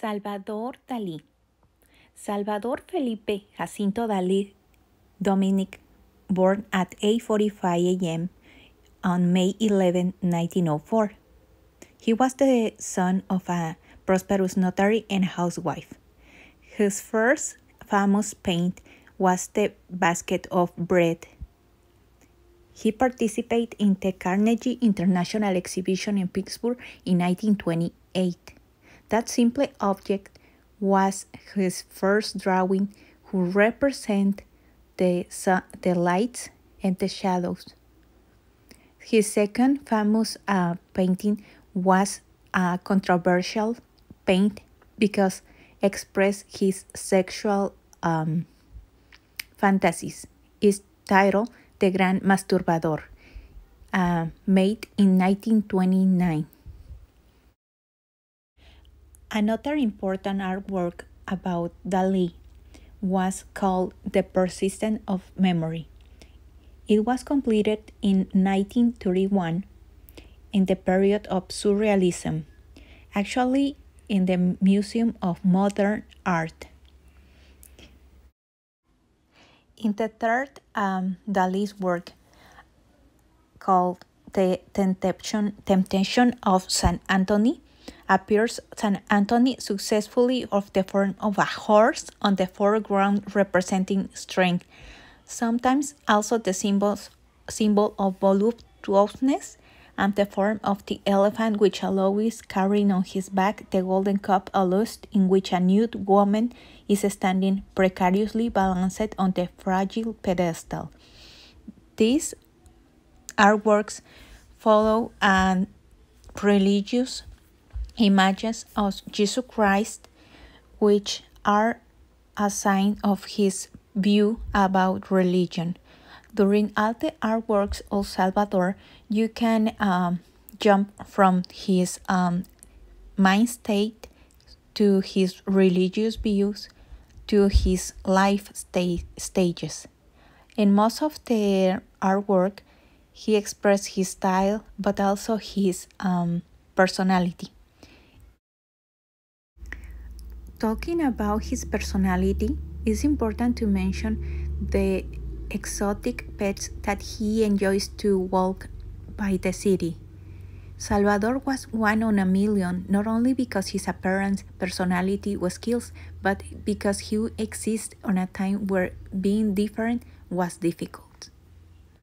Salvador Dalí. Salvador Felipe Jacinto Dalí Dominic, born at 8:45 a.m. on May 11, 1904. He was the son of a prosperous notary and housewife. His first famous paint was the Basket of Bread. He participated in the Carnegie International Exhibition in Pittsburgh in 1928. That simple object was his first drawing who represent the, the lights and the shadows. His second famous uh, painting was a controversial paint because expressed his sexual um, fantasies. Is titled The Grand Masturbador, uh, made in 1929. Another important artwork about Dali was called The Persistence of Memory. It was completed in 1931 in the period of Surrealism, actually in the Museum of Modern Art. In the third um, Dali's work called The Temptation, Temptation of Saint Anthony, appears St. Anthony successfully of the form of a horse on the foreground representing strength, sometimes also the symbols, symbol of voluptuousness and the form of the elephant which allows carrying on his back the golden cup aloft in which a nude woman is standing precariously balanced on the fragile pedestal. These artworks follow an religious images of Jesus Christ, which are a sign of his view about religion. During all the artworks of Salvador, you can um, jump from his um, mind state to his religious views to his life sta- stages. In most of the artwork, he expressed his style but also his um, personality. Talking about his personality, it's important to mention the exotic pets that he enjoys to walk by the city. Salvador was one on a million, not only because his appearance, personality, was skills, but because he exists on a time where being different was difficult.